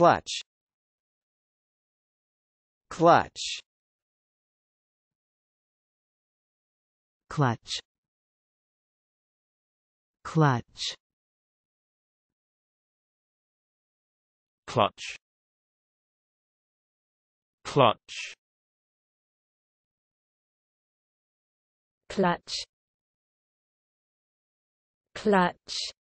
clutch clutch clutch clutch clutch clutch clutch clutch